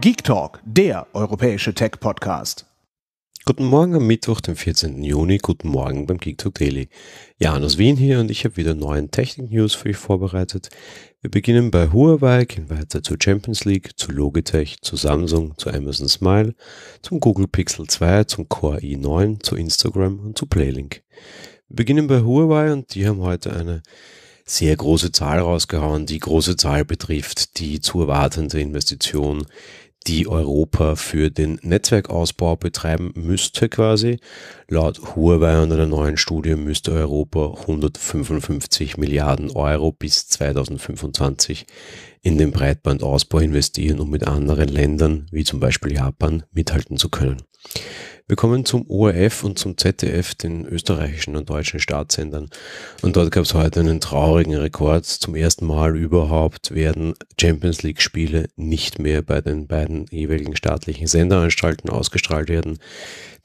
Geek Talk, der europäische Tech-Podcast. Guten Morgen am Mittwoch, dem 14. Juni. Guten Morgen beim Geek Talk Daily. Jan aus Wien hier und ich habe wieder neuen Technik-News für euch vorbereitet. Wir beginnen bei Huawei, gehen weiter zur Champions League, zu Logitech, zu Samsung, zu Amazon Smile, zum Google Pixel 2, zum Core i9, zu Instagram und zu Playlink. Wir beginnen bei Huawei und die haben heute eine sehr große Zahl rausgehauen. Die große Zahl betrifft die zu erwartende Investition die Europa für den Netzwerkausbau betreiben müsste quasi. Laut Huawei und einer neuen Studie müsste Europa 155 Milliarden Euro bis 2025 in den Breitbandausbau investieren, um mit anderen Ländern wie zum Beispiel Japan mithalten zu können. Wir kommen zum ORF und zum ZDF, den österreichischen und deutschen Staatssendern. Und dort gab es heute einen traurigen Rekord. Zum ersten Mal überhaupt werden Champions League-Spiele nicht mehr bei den beiden jeweiligen staatlichen Senderanstalten ausgestrahlt werden.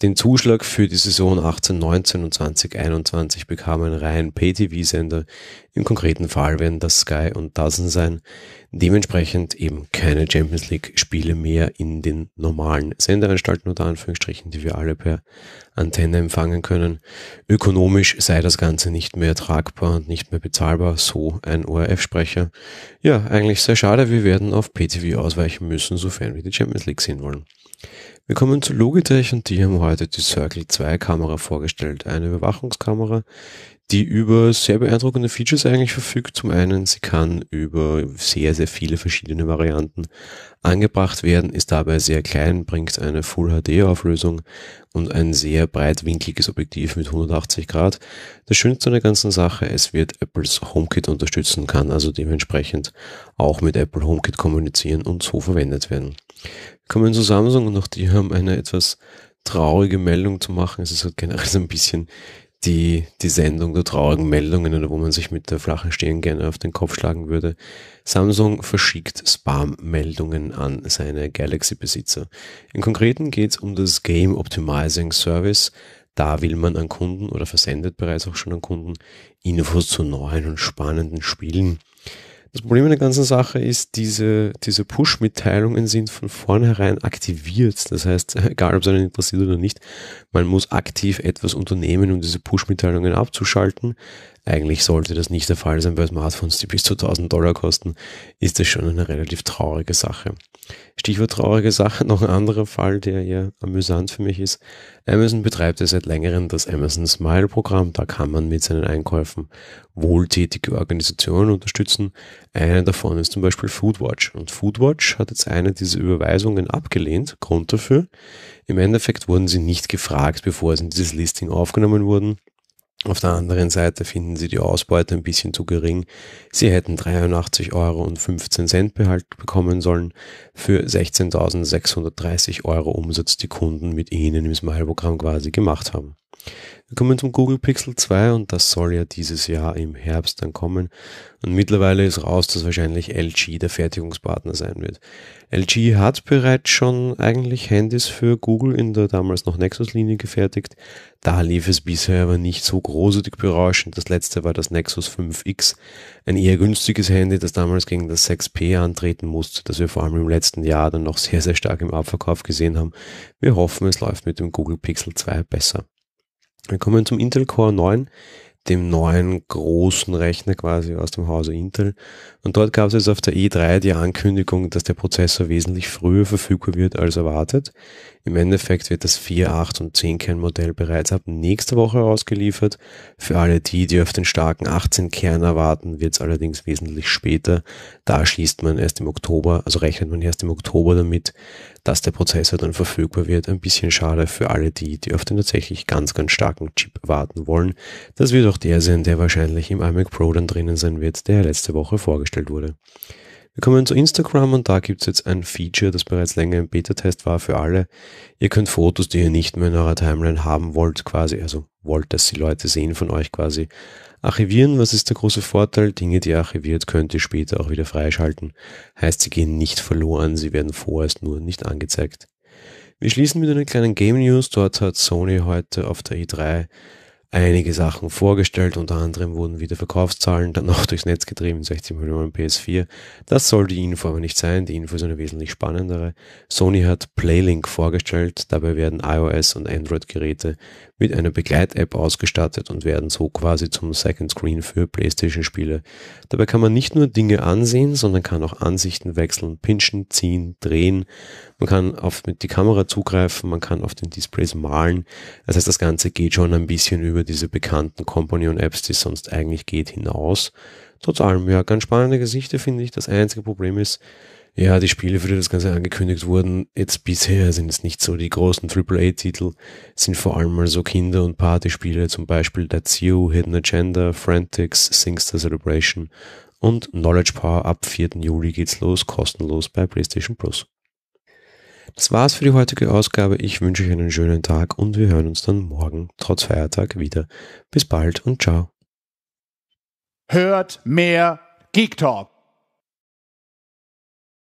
Den Zuschlag für die Saison 18, 19 und 2021 bekamen rein PTV-Sender. Im konkreten Fall werden das Sky und Dazen sein. Dementsprechend eben keine Champions League-Spiele mehr in den normalen Senderanstalten oder Anführungsstrichen, die wir alle per Antenne empfangen können. Ökonomisch sei das Ganze nicht mehr tragbar und nicht mehr bezahlbar, so ein ORF-Sprecher. Ja, eigentlich sehr schade. Wir werden auf PTV ausweichen müssen, sofern wir die Champions League sehen wollen. Wir kommen zu Logitech und die haben heute heute die Circle 2 Kamera vorgestellt. Eine Überwachungskamera, die über sehr beeindruckende Features eigentlich verfügt. Zum einen, sie kann über sehr, sehr viele verschiedene Varianten angebracht werden, ist dabei sehr klein, bringt eine Full HD Auflösung und ein sehr breitwinkliges Objektiv mit 180 Grad. Das Schönste an der ganzen Sache, es wird Apples HomeKit unterstützen, kann also dementsprechend auch mit Apple HomeKit kommunizieren und so verwendet werden. Kommen wir zu Samsung und auch die haben eine etwas traurige Meldung zu machen. Es ist halt generell so ein bisschen die, die Sendung der traurigen Meldungen oder wo man sich mit der flachen Stirn gerne auf den Kopf schlagen würde. Samsung verschickt Spam-Meldungen an seine Galaxy-Besitzer. Im Konkreten geht es um das Game Optimizing Service. Da will man an Kunden oder versendet bereits auch schon an Kunden Infos zu neuen und spannenden Spielen das Problem in der ganzen Sache ist, diese, diese Push-Mitteilungen sind von vornherein aktiviert. Das heißt, egal ob es einen interessiert oder nicht, man muss aktiv etwas unternehmen, um diese Push-Mitteilungen abzuschalten. Eigentlich sollte das nicht der Fall sein, bei Smartphones, die bis zu 1000 Dollar kosten, ist das schon eine relativ traurige Sache. Stichwort traurige Sache, noch ein anderer Fall, der ja amüsant für mich ist. Amazon betreibt ja seit längerem das Amazon Smile Programm. Da kann man mit seinen Einkäufen wohltätige Organisationen unterstützen. Eine davon ist zum Beispiel Foodwatch. Und Foodwatch hat jetzt eine dieser Überweisungen abgelehnt. Grund dafür. Im Endeffekt wurden sie nicht gefragt, bevor sie in dieses Listing aufgenommen wurden. Auf der anderen Seite finden sie die Ausbeute ein bisschen zu gering. Sie hätten 83,15 Euro bekommen sollen für 16.630 Euro Umsatz, die Kunden mit ihnen im Smile-Programm quasi gemacht haben. Wir kommen zum Google Pixel 2 und das soll ja dieses Jahr im Herbst dann kommen. Und mittlerweile ist raus, dass wahrscheinlich LG der Fertigungspartner sein wird. LG hat bereits schon eigentlich Handys für Google in der damals noch Nexus-Linie gefertigt. Da lief es bisher aber nicht so großartig berauschend. Das letzte war das Nexus 5X, ein eher günstiges Handy, das damals gegen das 6P antreten musste, das wir vor allem im letzten Jahr dann noch sehr, sehr stark im Abverkauf gesehen haben. Wir hoffen, es läuft mit dem Google Pixel 2 besser. Dann kommen zum Intel Core 9 dem neuen großen Rechner quasi aus dem Hause Intel. Und dort gab es jetzt auf der E3 die Ankündigung, dass der Prozessor wesentlich früher verfügbar wird als erwartet. Im Endeffekt wird das 4, 8 und 10 Kernmodell bereits ab nächster Woche ausgeliefert. Für alle die, die auf den starken 18 Kern erwarten, wird es allerdings wesentlich später. Da schließt man erst im Oktober, also rechnet man erst im Oktober damit, dass der Prozessor dann verfügbar wird. Ein bisschen schade für alle die, die auf den tatsächlich ganz, ganz starken Chip warten wollen. Das wird auch der sein, der wahrscheinlich im iMac Pro dann drinnen sein wird, der letzte Woche vorgestellt wurde. Wir kommen zu Instagram und da gibt es jetzt ein Feature, das bereits länger im Beta-Test war für alle. Ihr könnt Fotos, die ihr nicht mehr in eurer Timeline haben wollt, quasi, also wollt, dass die Leute sehen von euch quasi, archivieren. Was ist der große Vorteil? Dinge, die ihr archiviert, könnt ihr später auch wieder freischalten. Heißt, sie gehen nicht verloren, sie werden vorerst nur nicht angezeigt. Wir schließen mit einer kleinen Game News. Dort hat Sony heute auf der E3 einige Sachen vorgestellt. Unter anderem wurden wieder Verkaufszahlen dann auch durchs Netz getrieben, 60 Millionen PS4. Das soll die Info aber nicht sein. Die Info ist eine wesentlich spannendere. Sony hat Playlink vorgestellt. Dabei werden iOS und Android-Geräte mit einer Begleit-App ausgestattet und werden so quasi zum Second Screen für PlayStation-Spiele. Dabei kann man nicht nur Dinge ansehen, sondern kann auch Ansichten wechseln, pinchen, ziehen, drehen. Man kann auf mit die Kamera zugreifen, man kann auf den Displays malen. Das heißt, das Ganze geht schon ein bisschen über über diese bekannten Companion-Apps, die es sonst eigentlich geht, hinaus. Trotz allem, ja, ganz spannende Gesichter finde ich. Das einzige Problem ist, ja, die Spiele, für die das Ganze angekündigt wurden, jetzt bisher sind es nicht so die großen AAA-Titel, sind vor allem mal so Kinder- und Partyspiele, zum Beispiel That's You, Hidden Agenda, Frantics, Singster Celebration und Knowledge Power ab 4. Juli geht's los, kostenlos bei PlayStation Plus. Das war's für die heutige Ausgabe. Ich wünsche euch einen schönen Tag und wir hören uns dann morgen trotz Feiertag wieder. Bis bald und ciao. Hört mehr Geek Talk.